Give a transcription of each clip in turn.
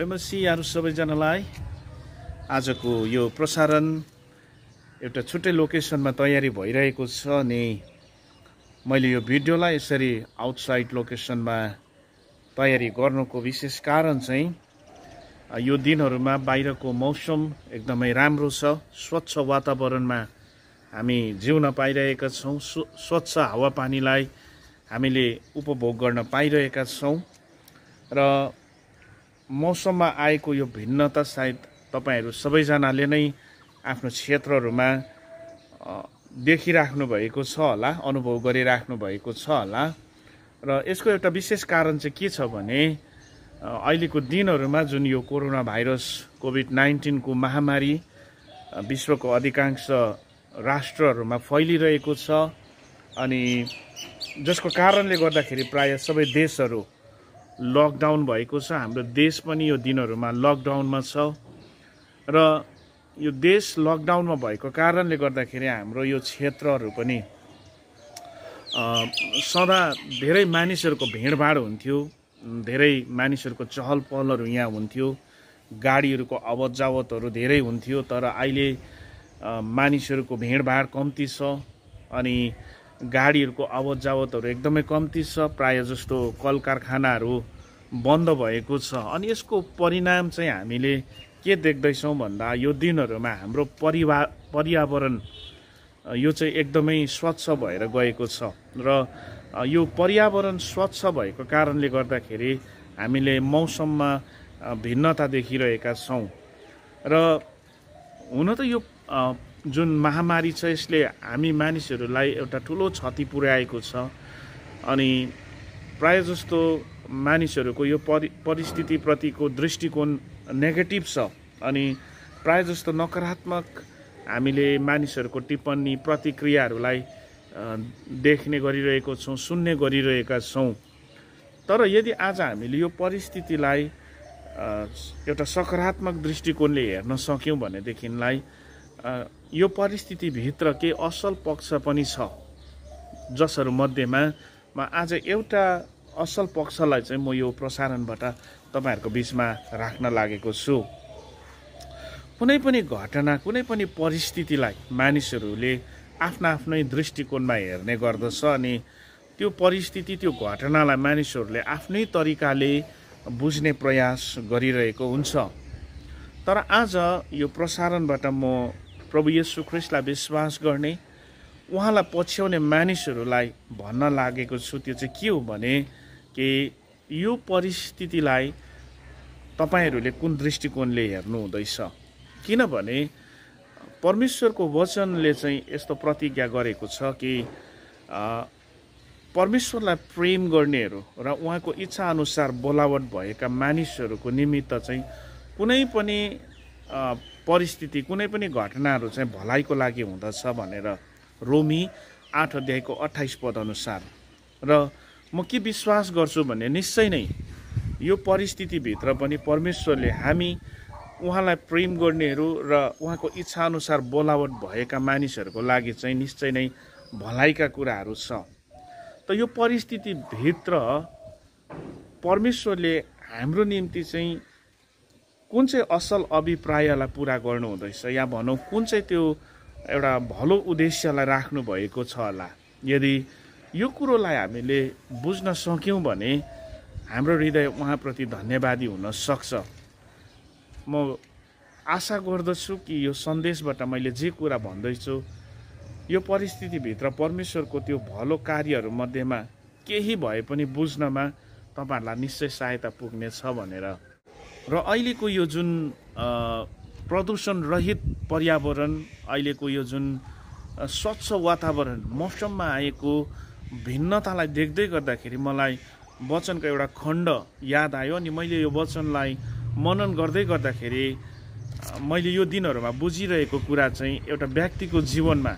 जयमसी यहाँहरू सबैजनालाई आजको यो प्रसारण एउटा छुट्टै लोकेसनमा तयारी भइरहेको छ अनि मैले यो भिडियोलाई यसरी आउटसाइड लोकेसनमा तयारी गर्नुको विशेष कारण चाहिँ यो दिनहरूमा बाहिरको मौसम एकदमै राम्रो छ स्वच्छ वातावरणमा हामी जिउन पाइरहेका छौँ स्वच्छ हावापानीलाई हामीले उपभोग गर्न पाइरहेका छौँ र मौसममा आएको यो भिन्नता सायद तपाईँहरू सबैजनाले नै आफ्नो क्षेत्रहरूमा देखिराख्नु भएको छ होला अनुभव गरिराख्नु भएको छ होला र यसको एउटा विशेष कारण चाहिँ के छ भने अहिलेको दिनहरूमा जुन यो कोरोना भाइरस कोभिड नाइन्टिनको महामारी विश्वको अधिकांश राष्ट्रहरूमा फैलिरहेको छ अनि जसको कारणले गर्दाखेरि प्रायः सबै देशहरू लकडाउन भएको छ हाम्रो देश पनि यो दिनहरूमा लकडाउनमा छ र यो देश लकडाउनमा भएको कारणले गर्दाखेरि हाम्रो यो क्षेत्रहरू पनि सदा धेरै मानिसहरूको भिडभाड हुन्थ्यो धेरै मानिसहरूको चहल पहलहरू यहाँ हुन्थ्यो गाडीहरूको आवत जावतहरू धेरै हुन्थ्यो तर अहिले मानिसहरूको भिडभाड कम्ती छ अनि गाडीहरूको आवत जावतहरू एकदमै कम्ती छ प्रायः जस्तो कल कारखानाहरू बन्द भएको छ अनि यसको परिणाम चाहिँ हामीले के देख्दैछौँ भन्दा यो दिनहरूमा हाम्रो परिवा पर्यावरण यो चाहिँ एकदमै स्वच्छ भएर गएको छ र यो पर्यावरण स्वच्छ भएको कारणले गर्दाखेरि हामीले मौसममा भिन्नता देखिरहेका छौँ र हुन त यो जुन महामारी छ यसले हामी मानिसहरूलाई एउटा ठुलो क्षति पुर्याएको छ अनि प्राय जस्तो मानिसहरूको यो परि परिस्थितिप्रतिको दृष्टिकोण नेगेटिभ छ अनि प्राय जस्तो नकारात्मक हामीले मानिसहरूको टिप्पणी प्रतिक्रियाहरूलाई देख्ने गरिरहेको छौँ सुन्ने गरिरहेका छौँ तर यदि आज हामीले यो परिस्थितिलाई एउटा सकारात्मक दृष्टिकोणले हेर्न सक्यौँ भनेदेखिलाई यो परिस्थितिभित्र केही असल पक्ष पनि छ जसहरूमध्येमा म आज एउटा असल पक्षलाई चाहिँ म यो प्रसारणबाट तपाईँहरूको बिचमा राख्न लागेको छु कुनै पनि घटना कुनै पनि परिस्थितिलाई मानिसहरूले आफ्नो आफ्नै दृष्टिकोणमा हेर्ने गर्दछ अनि त्यो परिस्थिति त्यो घटनालाई मानिसहरूले आफ्नै तरिकाले बुझ्ने प्रयास गरिरहेको हुन्छ तर आज यो प्रसारणबाट म प्रभु यसु ख्रिस्टलाई विश्वास गर्ने उहाँलाई पछ्याउने मानिसहरूलाई भन्न लागेको छु त्यो चाहिँ के हो भने कि यो परिस्थितिलाई तपाईँहरूले कुन दृष्टिकोणले हेर्नु हुँदैछ किनभने परमेश्वरको वचनले चाहिँ यस्तो प्रतिज्ञा गरेको छ कि परमेश्वरलाई प्रेम गर्नेहरू र उहाँको इच्छाअनुसार बोलावट भएका मानिसहरूको निमित्त चाहिँ कुनै पनि परिस्थिति कुनै पनि घटनाहरू चाहिँ भलाइको लागि हुँदछ भनेर रोमी आठ अध्यायको अठाइस अनुसार र म के विश्वास गर्छु भने निश्चय नै यो परिस्थितिभित्र पनि परमेश्वरले हामी उहाँलाई प्रेम गर्नेहरू र उहाँको इच्छाअनुसार बोलावट भएका मानिसहरूको लागि चाहिँ निश्चय नै भलाइका कुराहरू छ त यो परिस्थितिभित्र परमेश्वरले हाम्रो निम्ति चाहिँ कुन चाहिँ असल अभिप्रायलाई पुरा गर्नु हुँदैछ या भनौँ कुन चाहिँ त्यो एउटा भलो उद्देश्यलाई राख्नु भएको छ होला यदि यो कुरोलाई हामीले बुझ्न सक्यौँ भने हाम्रो हृदय उहाँप्रति धन्यवादी हुन सक्छ म आशा गर्दछु कि यो सन्देशबाट मैले जे कुरा भन्दैछु यो परिस्थितिभित्र परमेश्वरको त्यो भलो कार्यहरूमध्येमा केही भए पनि बुझ्नमा तपाईँहरूलाई निश्चय सहायता पुग्नेछ भनेर र अहिलेको यो जुन प्रदूषण रहित पर्यावरण अहिलेको यो जुन स्वच्छ वातावरण मौसममा आएको भिन्नतालाई देख्दै गर्दाखेरि मलाई वचनको एउटा खण्ड याद आयो अनि मैले यो वचनलाई मनन गर्दै गर्दाखेरि मैले यो दिनहरूमा बुझिरहेको कुरा चाहिँ एउटा व्यक्तिको जीवनमा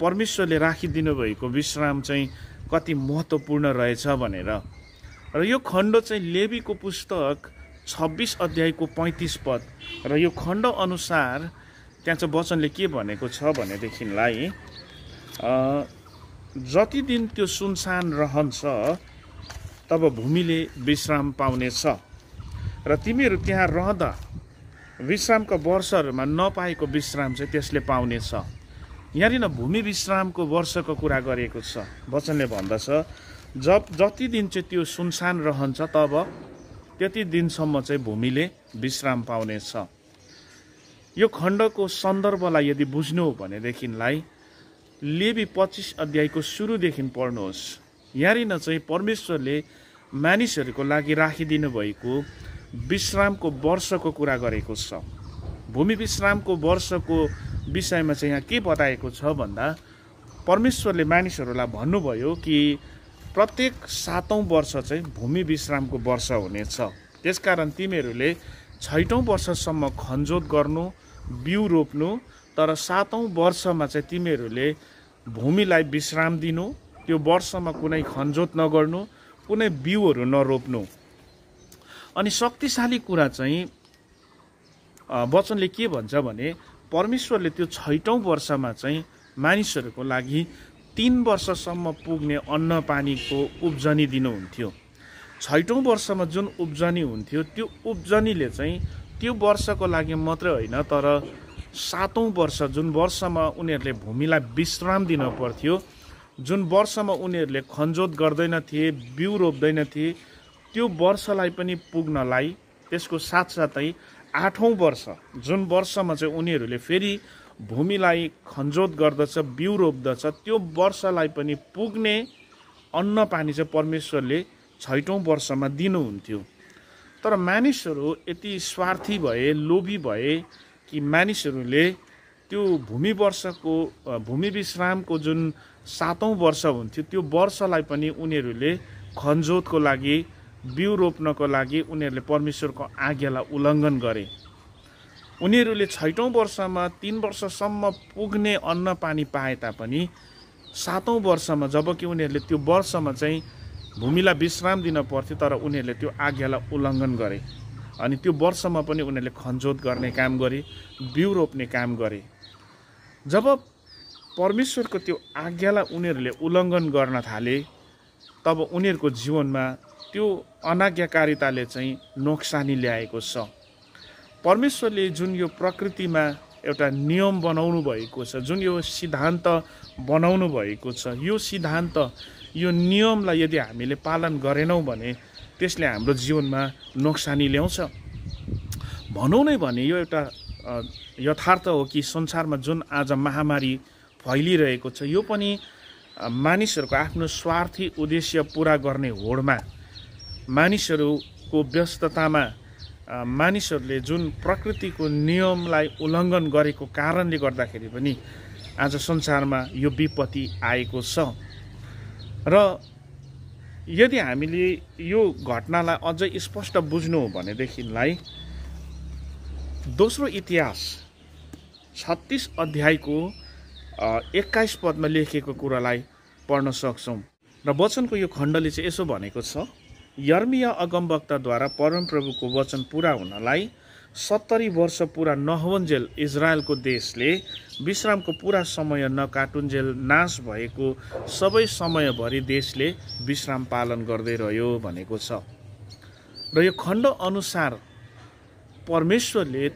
परमेश्वरले राखिदिनु भएको विश्राम चाहिँ कति महत्त्वपूर्ण रहेछ भनेर र यो खण्ड चाहिँ लेबीको पुस्तक छब्बिस अध्यायको पैँतिस पद र यो खण्ड अनुसार त्यहाँ चाहिँ वचनले के भनेको छ भनेदेखिलाई जति दिन त्यो सुनसान रहन्छ तब भूमिले विश्राम पाउनेछ र तिमीहरू त्यहाँ रहँदा विश्रामका वर्षहरूमा नपाएको विश्राम चाहिँ त्यसले पाउनेछ यहाँनिर भूमि विश्रामको वर्षको कुरा गरेको छ वचनले भन्दछ जब जति दिन चाहिँ त्यो सुनसान रहन्छ तब त्यति दिनसम्म चाहिँ भूमिले विश्राम पाउनेछ यो खण्डको सन्दर्भलाई यदि बुझ्नु हो भनेदेखिलाई लेबी पच्चिस अध्यायको सुरुदेखि पढ्नुहोस् यहाँनिर चाहिँ परमेश्वरले मानिसहरूको लागि राखिदिनु भएको विश्रामको वर्षको कुरा गरेको छ भूमि विश्रामको वर्षको विषयमा चाहिँ यहाँ के बताएको छ भन्दा परमेश्वरले मानिसहरूलाई भन्नुभयो कि प्रत्येक सातौँ वर्ष चाहिँ भूमि विश्रामको वर्ष हुनेछ त्यसकारण तिमीहरूले छैटौँ वर्षसम्म खनजोत गर्नु बिउ रोप्नु तर सातौँ वर्षमा चाहिँ तिमीहरूले भूमिलाई विश्राम दिनु त्यो वर्षमा कुनै खनजोत नगर्नु कुनै बिउहरू नरोप्नु अनि शक्तिशाली कुरा चाहिँ वचनले के भन्छ भने परमेश्वरले त्यो छैटौँ वर्षमा चाहिँ मानिसहरूको लागि तिन वर्षसम्म पुग्ने अन्न पानीको उब्जनी दिनुहुन्थ्यो छैटौँ वर्षमा जुन उब्जनी हुन्थ्यो त्यो उब्जनीले चाहिँ त्यो वर्षको लागि मात्रै होइन तर सातौँ वर्ष जुन वर्षमा उनीहरूले भूमिलाई विश्राम दिन पर्थ्यो जुन वर्षमा उनीहरूले खनजोत गर्दैन गर्दैनथे बिउ थिए त्यो वर्षलाई पनि पुग्नलाई त्यसको साथसाथै आठौँ वर्ष जुन वर्षमा चाहिँ उनीहरूले फेरि भूमिलाई खन्जोत गर्दछ बिउ रोप्दछ त्यो वर्षलाई पनि पुग्ने अन्न पानी चाहिँ परमेश्वरले छैटौँ वर्षमा दिनुहुन्थ्यो तर मानिसहरू यति स्वार्थी भए लोभी भए कि मानिसहरूले त्यो भूमि वर्षको भूमि विश्रामको जुन सातौँ वर्ष हुन्थ्यो त्यो वर्षलाई पनि उनीहरूले खनजोतको लागि बिउ रोप्नको लागि उनीहरूले परमेश्वरको आज्ञालाई उल्लङ्घन गरे उनीहरूले छैटौँ वर्षमा तिन वर्षसम्म पुग्ने अन्नपानी पानी पाए तापनि सातौँ वर्षमा जबकि उनीहरूले त्यो वर्षमा चाहिँ भूमिलाई विश्राम दिन पर्थ्यो तर उनीहरूले त्यो आज्ञालाई उल्लङ्घन गरे अनि त्यो वर्षमा पनि उनीहरूले खनजोत गर्ने काम गरे बिउ रोप्ने काम गरे जब परमेश्वरको त्यो आज्ञालाई उनीहरूले उल्लङ्घन गर्न थाले तब उनीहरूको जीवनमा त्यो अनाज्ञाकारिताले चाहिँ नोक्सानी ल्याएको छ परमेश्वरले जुन यो प्रकृतिमा एउटा नियम बनाउनु भएको छ जुन यो सिद्धान्त बनाउनु भएको छ यो सिद्धान्त यो नियमलाई यदि हामीले पालन गरेनौँ भने त्यसले हाम्रो जीवनमा नोक्सानी ल्याउँछ भनौँ नै भने यो एउटा यथार्थ हो कि संसारमा जुन आज महामारी फैलिरहेको छ यो पनि मानिसहरूको आफ्नो स्वार्थी उद्देश्य पुरा गर्ने होडमा मानिसहरूको व्यस्ततामा मानिसहरूले जुन प्रकृतिको नियमलाई उल्लङ्घन गरेको कारणले गर्दाखेरि पनि आज संसारमा यो विपत्ति आएको छ र यदि हामीले यो घटनालाई अझै स्पष्ट बुझ्नु हो भनेदेखिलाई दोस्रो इतिहास छत्तिस अध्यायको एक्काइस पदमा लेखिएको कुरालाई पढ्न सक्छौँ र वचनको यो खण्डले चाहिँ यसो भनेको छ यर्मिया अगमवक्ताद्वारा परमप्रभुको वचन पुरा हुनलाई सत्तरी वर्ष पुरा नहवन्जेल इजरायलको देशले विश्रामको पुरा समय नकाटुन्जेल नाश भएको सबै समयभरि देशले विश्राम पालन गर्दै रह्यो भनेको छ र यो खण्ड अनुसार परमेश्वरले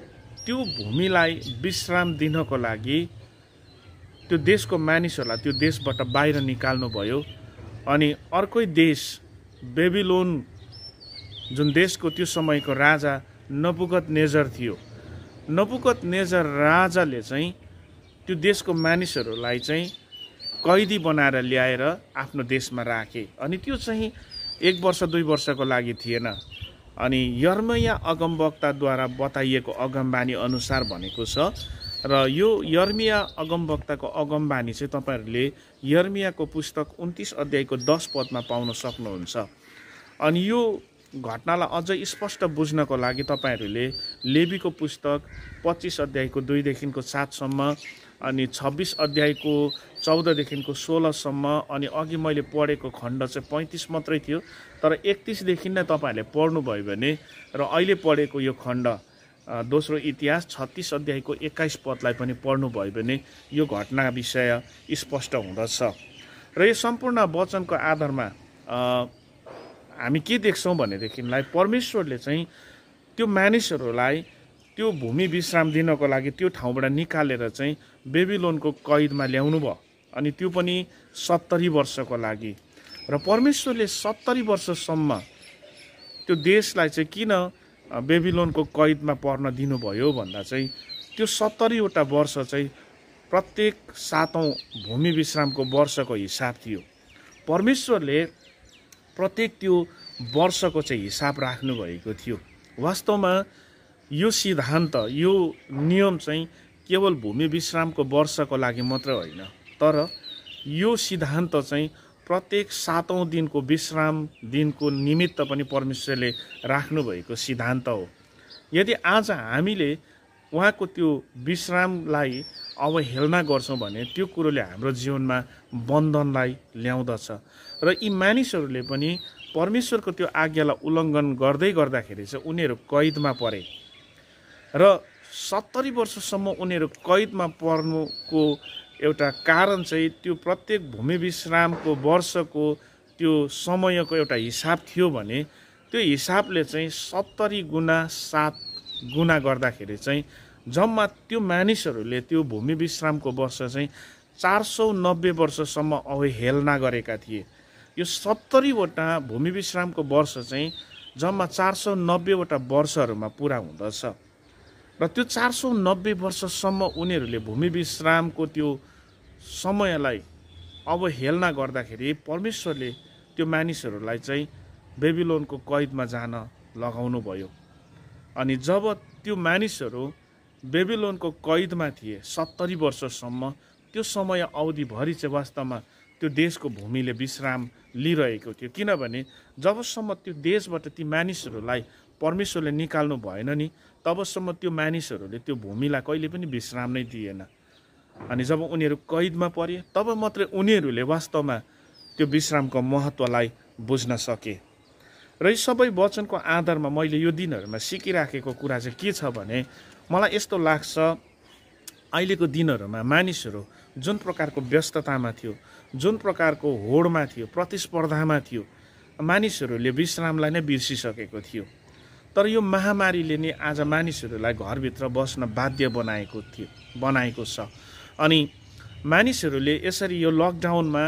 त्यो भूमिलाई विश्राम दिनको लागि त्यो देशको मानिसहरूलाई त्यो देशबाट बाहिर निकाल्नुभयो अनि अर्कै देश बेबिलोन जुन देशको त्यो समयको राजा नबुगत नेजर थियो नबुगत नेजर राजाले चाहिँ त्यो देशको मानिसहरूलाई चाहिँ कैदी बनाएर ल्याएर आफ्नो देशमा राखे अनि त्यो चाहिँ एक वर्ष दुई वर्षको लागि थिएन अनि यर्मया अगमवक्ताद्वारा बताइएको अगमबानी अनुसार भनेको छ र यो यर्मिया अगमवक्ताको अगमबानी चाहिँ तपाईँहरूले यर्मियाको पुस्तक उन्तिस अध्यायको दस पदमा पाउन सक्नुहुन्छ अनि यो घटनालाई अझै स्पष्ट बुझ्नको लागि तपाईँहरूले लेबीको पुस्तक पच्चिस अध्यायको दुईदेखिको सातसम्म अनि छब्बिस अध्यायको चौधदेखिको सोह्रसम्म अनि अघि मैले पढेको खण्ड चाहिँ पैँतिस मात्रै थियो तर एकतिसदेखि नै तपाईँहरूले पढ्नुभयो भने र अहिले पढेको यो खण्ड दोस्रो इतिहास छत्तिस अध्यायको एक्काइस पदलाई पनि पढ्नुभयो भने यो घटना विषय स्पष्ट हुँदछ र यो सम्पूर्ण वचनको आधारमा हामी के देख्छौँ भनेदेखिलाई परमेश्वरले चाहिँ त्यो मानिसहरूलाई त्यो भूमि विश्राम दिनको लागि त्यो ठाउँबाट निकालेर चाहिँ बेबिलोनको कैदमा ल्याउनु भयो अनि त्यो पनि सत्तरी वर्षको लागि र परमेश्वरले सत्तरी वर्षसम्म त्यो देशलाई चाहिँ किन बेबिलोनको कैदमा पर्न दिनुभयो भन्दा चाहिँ त्यो सत्तरीवटा वर्ष चाहिँ प्रत्येक सातौँ भूमि विश्रामको वर्षको हिसाब थियो परमेश्वरले प्रत्येक त्यो वर्षको चाहिँ हिसाब राख्नुभएको थियो वास्तवमा यो सिद्धान्त यो नियम चाहिँ केवल भूमि विश्रामको वर्षको लागि मात्र होइन तर यो सिद्धान्त चाहिँ प्रत्येक सातौँ दिनको विश्राम दिनको निमित्त पनि परमेश्वरले राख्नुभएको सिद्धान्त हो यदि आज हामीले उहाँको त्यो विश्रामलाई अब अवहेलना गर्छौँ भने त्यो कुरोले हाम्रो जीवनमा बन्धनलाई ल्याउँदछ र यी मानिसहरूले पनि परमेश्वरको त्यो आज्ञालाई उल्लङ्घन गर्दै गर्दाखेरि चाहिँ उनीहरू कैदमा परे र सत्तरी वर्षसम्म उनीहरू कैदमा पर्नुको एउटा कारण चाहिँ त्यो प्रत्येक भूमि विश्रामको वर्षको त्यो समयको एउटा हिसाब थियो भने त्यो हिसाबले चाहिँ सत्तरी गुणा सात गुणा गर्दाखेरि चाहिँ जम्मा त्यो मानिसहरूले त्यो भूमि विश्रामको वर्ष चाहिँ चार सौ नब्बे वर्षसम्म अवहेलना गरेका थिए यो सत्तरीवटा भूमि विश्रामको वर्ष चाहिँ जम्मा चार सौ नब्बेवटा वर्षहरूमा पुरा हुँदछ र त्यो चार सौ नब्बे वर्षसम्म उनीहरूले भूमि विश्रामको त्यो समयलाई अब हेल्ना गर्दाखेरि परमेश्वरले त्यो मानिसहरूलाई चाहिँ बेबिलोनको कैदमा जान लगाउनु भयो अनि जब त्यो मानिसहरू बेबिलोनको कैदमा थिए सत्तरी वर्षसम्म त्यो समय अवधिभरि चाहिँ वास्तवमा त्यो देशको भूमिले विश्राम लिइरहेको थियो किनभने जबसम्म त्यो देशबाट ती मानिसहरूलाई परमेश्वरले निकाल्नु भएन नि तबसम्म त्यो मानिसहरूले त्यो भूमिलाई कहिले पनि विश्राम नै दिएन अनि जब उनीहरू कैदमा परे तब मात्रै उनीहरूले वास्तवमा त्यो विश्रामको महत्त्वलाई बुझ्न सके र यी सबै वचनको आधारमा मैले यो दिनहरूमा सिकिराखेको कुरा चाहिँ के छ भने मलाई यस्तो लाग्छ अहिलेको दिनहरूमा मानिसहरू जुन प्रकारको व्यस्ततामा थियो जुन प्रकारको होडमा थियो प्रतिस्पर्धामा थियो मानिसहरूले विश्रामलाई नै बिर्सिसकेको थियो तर यो महामारीले नै आज मानिसहरूलाई घरभित्र बस्न बाध्य बनाएको थियो बनाएको छ अनि मानिसहरूले यसरी यो लकडाउनमा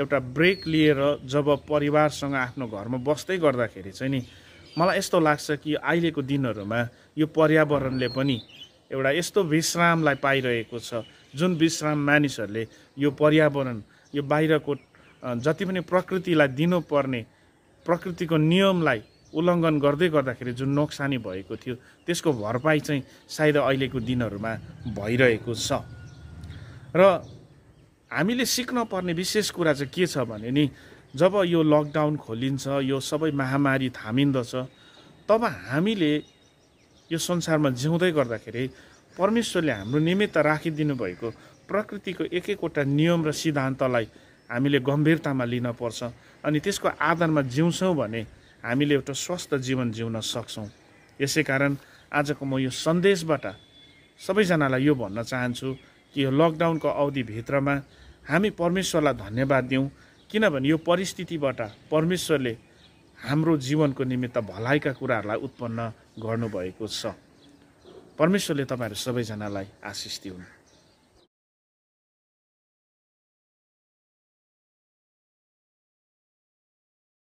एउटा ब्रेक लिएर जब परिवारसँग आफ्नो घरमा बस्दै गर्दाखेरि चाहिँ नि मलाई यस्तो लाग्छ कि अहिलेको दिनहरूमा यो पर्यावरणले पनि एउटा यस्तो विश्रामलाई पाइरहेको छ जुन विश्राम मानिसहरूले यो पर्यावरण यो बाहिरको जति पनि प्रकृतिलाई दिनुपर्ने प्रकृतिको नियमलाई उल्लङ्घन गर्दै गर्दाखेरि जुन नोक्सानी भएको थियो त्यसको भरपाई चाहिँ सायद अहिलेको दिनहरूमा भइरहेको छ र हामीले सिक्न पर्ने विशेष कुरा चाहिँ के छ भने नि जब यो लकडाउन खोलिन्छ यो सबै महामारी थामिन्दछ तब हामीले यो संसारमा जिउँदै गर्दाखेरि परमेश्वरले हाम्रो निमित्त राखिदिनु भएको प्रकृतिको एक एकवटा नियम र सिद्धान्तलाई हामीले गम्भीरतामा लिन पर्छ अनि त्यसको आधारमा जिउँछौँ भने हामीले एउटा स्वस्थ जीवन जिउन सक्छौँ यसै कारण आजको म यो सन्देशबाट सबैजनालाई यो भन्न चाहन्छु कि यो लकडाउनको अवधिभित्रमा हामी परमेश्वरलाई धन्यवाद दिउँ किनभने यो परिस्थितिबाट परमेश्वरले हाम्रो जीवनको निमित्त भलाइका कुराहरूलाई उत्पन्न गर्नुभएको छ परमेश्वरले तपाईँहरू सबैजनालाई आशिष दिउन्